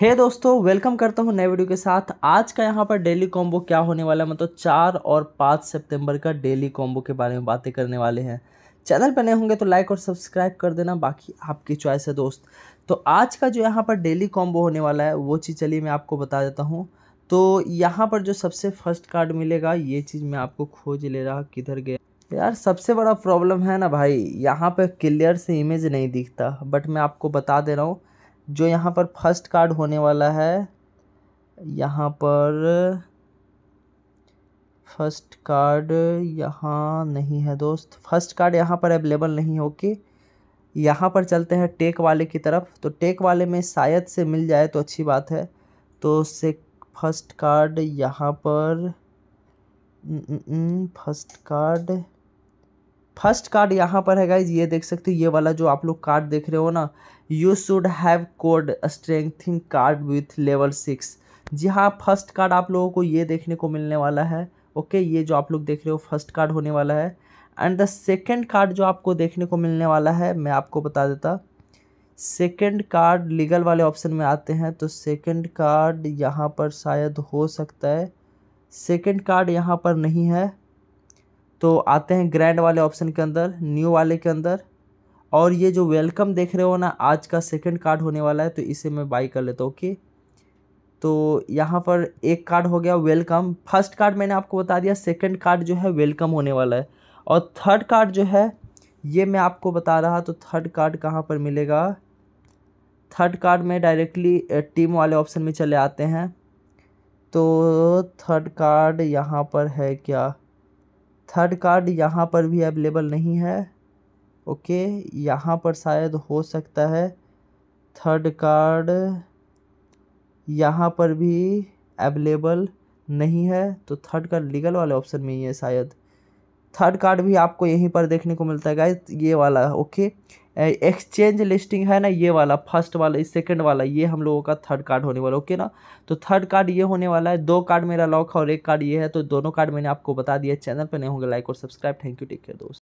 हे hey दोस्तों welcome करता हूँ नए वीडियो के साथ आज का यहाँ पर डेली कॉम्बो क्या होने वाला है मतलब चार और पाँच सितंबर का डेली कॉम्बो के बारे में बातें करने वाले हैं चैनल पर नए होंगे तो लाइक और सब्सक्राइब कर देना बाकी आपकी चॉइस है दोस्त तो आज का जो यहाँ पर डेली कॉम्बो होने वाला है वो चीज़ चलिए मैं आपको बता देता हूँ तो यहाँ पर जो सबसे फर्स्ट कार्ड मिलेगा ये चीज़ मैं आपको खोज ले रहा किधर गया यार सबसे बड़ा प्रॉब्लम है ना भाई यहाँ पर क्लियर से इमेज नहीं दिखता बट मैं आपको बता दे रहा हूँ जो यहाँ पर फर्स्ट कार्ड होने वाला है यहाँ पर फर्स्ट कार्ड यहाँ नहीं है दोस्त फर्स्ट कार्ड यहाँ पर अवेलेबल नहीं हो कि यहाँ पर चलते हैं टेक वाले की तरफ तो टेक वाले में शायद से मिल जाए तो अच्छी बात है तो से फर्स्ट कार्ड यहाँ पर फर्स्ट कार्ड फर्स्ट कार्ड यहाँ पर है गाइज ये देख सकते हो ये वाला जो आप लोग कार्ड देख रहे हो ना you should have code strengthening card with level six जी हाँ फर्स्ट कार्ड आप लोगों को ये देखने को मिलने वाला है ओके ये जो आप लोग देख रहे हो फर्स्ट कार्ड होने वाला है एंड द सेकेंड कार्ड जो आपको देखने को मिलने वाला है मैं आपको बता देता सेकेंड कार्ड लीगल वाले ऑप्शन में आते हैं तो सेकेंड कार्ड यहाँ पर शायद हो सकता है सेकेंड कार्ड यहाँ पर नहीं है तो आते हैं ग्रैंड वाले ऑप्शन के अंदर न्यू वाले के अंदर और ये जो वेलकम देख रहे हो ना आज का सेकंड कार्ड होने वाला है तो इसे मैं बाई कर लेता हूँ ओके तो यहाँ पर एक कार्ड हो गया वेलकम फर्स्ट कार्ड मैंने आपको बता दिया सेकंड कार्ड जो है वेलकम होने वाला है और थर्ड कार्ड जो है ये मैं आपको बता रहा तो थर्ड कार्ड कहाँ पर मिलेगा थर्ड कार्ड में डायरेक्टली टीम वाले ऑप्शन में चले आते हैं तो थर्ड कार्ड यहाँ पर है क्या थर्ड कार्ड यहाँ पर भी अवेलेबल नहीं है ओके यहाँ पर शायद हो सकता है थर्ड कार्ड यहाँ पर भी अवेलेबल नहीं है तो थर्ड कार्ड लीगल वाले ऑप्शन में ही है शायद थर्ड कार्ड भी आपको यहीं पर देखने को मिलता है गाइज ये वाला ओके एक्सचेंज लिस्टिंग है ना ये वाला फर्स्ट वाला इस सेकंड वाला ये हम लोगों का थर्ड कार्ड होने वाला ओके ना तो थर्ड कार्ड ये होने वाला है दो कार्ड मेरा लॉक है और एक कार्ड ये है तो दोनों कार्ड मैंने आपको बता दिया चैनल पर नहीं होंगे लाइक और subscribe thank you take care दोस्त